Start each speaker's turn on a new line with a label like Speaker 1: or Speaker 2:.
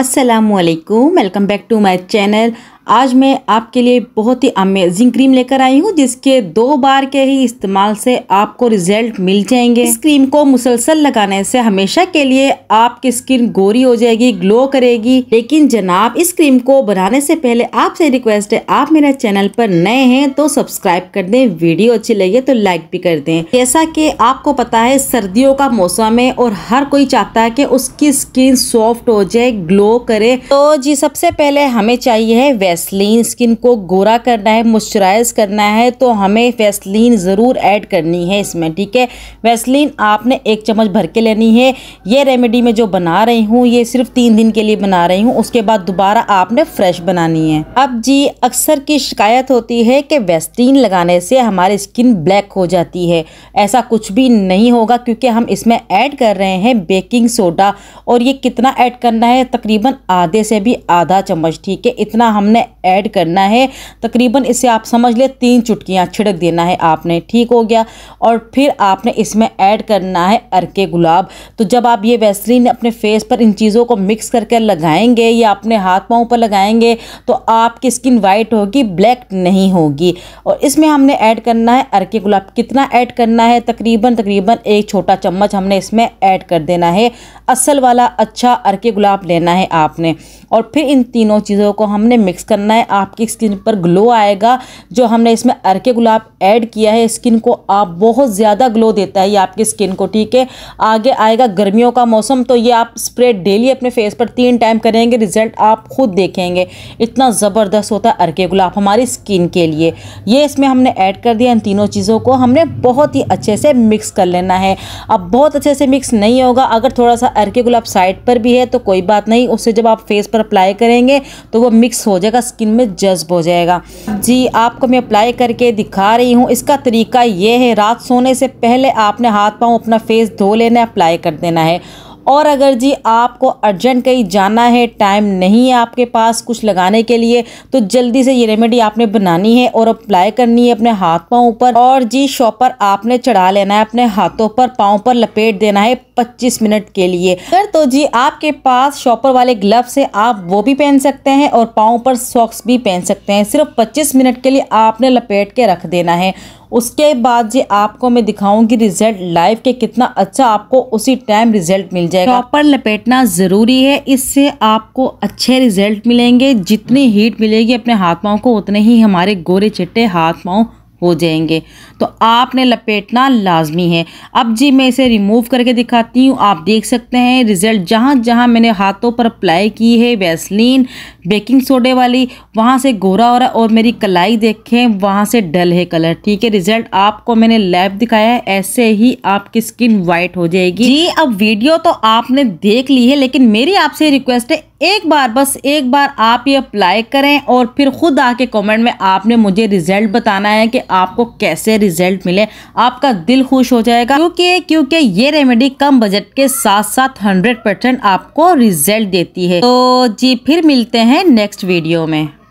Speaker 1: असलकुम welcome back to my channel आज मैं आपके लिए बहुत ही अमेजिंग क्रीम लेकर आई हूँ जिसके दो बार के ही इस्तेमाल से आपको रिजल्ट मिल जाएंगे इस क्रीम को मुसलसल लगाने से हमेशा के लिए आपकी स्किन गोरी हो जाएगी ग्लो करेगी लेकिन जनाब इस क्रीम को बनाने से पहले आपसे रिक्वेस्ट है आप मेरे चैनल पर नए हैं तो सब्सक्राइब कर दें वीडियो अच्छी लगे तो लाइक भी कर दें जैसा कि आपको पता है सर्दियों का मौसम है और हर कोई चाहता है कि उसकी स्किन सॉफ्ट हो जाए ग्लो करे तो जी सबसे पहले हमें चाहिए है फैसलीन स्किन को गोरा करना है मॉइस्चराइज करना है तो हमें फैसलीन ज़रूर ऐड करनी है इसमें ठीक है वैसलीन आपने एक चम्मच भर के लेनी है ये रेमेडी मैं जो बना रही हूँ ये सिर्फ तीन दिन के लिए बना रही हूँ उसके बाद दोबारा आपने फ्रेश बनानी है अब जी अक्सर की शिकायत होती है कि वैसलीन लगाने से हमारी स्किन ब्लैक हो जाती है ऐसा कुछ भी नहीं होगा क्योंकि हम इसमें ऐड कर रहे हैं बेकिंग सोडा और ये कितना ऐड करना है तकरीबन आधे से भी आधा चम्मच ठीक है इतना हमने में ऐड करना है तकरीबन इसे आप समझ ले तीन चुटकियाँ छिड़क देना है आपने ठीक हो गया और फिर आपने इसमें ऐड करना है अरके गुलाब तो जब आप ये वैसलिन अपने फेस पर इन चीज़ों को मिक्स करके लगाएंगे या अपने हाथ पाँव पर लगाएंगे तो आपकी स्किन वाइट होगी ब्लैक नहीं होगी और इसमें हमने ऐड करना है अरके गुलाब कितना ऐड करना है तकरीबन तकरीबन एक छोटा चम्मच हमने इसमें ऐड कर देना है असल वाला अच्छा अरके गुलाब लेना है आपने और फिर इन तीनों चीज़ों को हमने मिक्स करना है आपकी स्किन पर ग्लो आएगा जो हमने इसमें अरके गुलाब ऐड किया है स्किन को आप बहुत ज़्यादा ग्लो देता है ये आपकी स्किन को ठीक है आगे आएगा गर्मियों का मौसम तो ये आप स्प्रे डेली अपने फेस पर तीन टाइम करेंगे रिजल्ट आप खुद देखेंगे इतना ज़बरदस्त होता है अरके गुलाब हमारी स्किन के लिए ये इसमें हमने ऐड कर दिया इन तीनों चीज़ों को हमने बहुत ही अच्छे से मिक्स कर लेना है अब बहुत अच्छे से मिक्स नहीं होगा अगर थोड़ा सा अर्के गुलाब साइड पर भी है तो कोई बात नहीं उसे जब आप फेस पर अप्लाई करेंगे तो वो मिक्स हो जाएगा स्किन में जज्ब हो जाएगा जी आपको मैं अप्लाई करके दिखा रही हूँ इसका तरीका ये है रात सोने से पहले आपने हाथ पाँव अपना फेस धो लेना अप्लाई कर देना है और अगर जी आपको अर्जेंट कहीं जाना है टाइम नहीं है आपके पास कुछ लगाने के लिए तो जल्दी से ये रेमेडी आपने बनानी है और अप्लाई करनी है अपने हाथ पाँव ऊपर और जी शॉपर आपने चढ़ा लेना है अपने हाथों पर पाँव पर लपेट देना है 25 मिनट के लिए अगर तो जी आपके पास शॉपर वाले ग्लव्स से आप वो भी पहन सकते हैं और पाँव पर सॉक्स भी पहन सकते हैं सिर्फ पच्चीस मिनट के लिए आपने लपेट के रख देना है उसके बाद जी आपको मैं दिखाऊंगी रिजल्ट लाइव के कितना अच्छा आपको उसी टाइम रिजल्ट मिल जाएगा प्रॉपर लपेटना ज़रूरी है इससे आपको अच्छे रिजल्ट मिलेंगे जितनी हीट मिलेगी अपने हाथ पाओ को उतने ही हमारे गोरे चिट्टे हाथ पाओ हो जाएंगे तो आपने लपेटना लाजमी है अब जी मैं इसे रिमूव करके दिखाती हूँ आप देख सकते हैं रिज़ल्ट जहाँ जहाँ मैंने हाथों पर अप्लाई की है वैसलिन बेकिंग सोडे वाली वहाँ से गोरा हो रहा और मेरी कलाई देखें वहाँ से डल है कलर ठीक है रिज़ल्ट आपको मैंने लैब दिखाया है ऐसे ही आपकी स्किन वाइट हो जाएगी जी अब वीडियो तो आपने देख ली है लेकिन मेरी आपसे रिक्वेस्ट है एक बार बस एक बार आप ये अप्लाई करें और फिर ख़ुद आके कमेंट में आपने मुझे रिज़ल्ट बताना है कि आपको कैसे रिज़ल्ट मिले आपका दिल खुश हो जाएगा क्योंकि क्योंकि ये रेमेडी कम बजट के साथ साथ हंड्रेड परसेंट आपको रिज़ल्ट देती है तो जी फिर मिलते हैं नेक्स्ट वीडियो में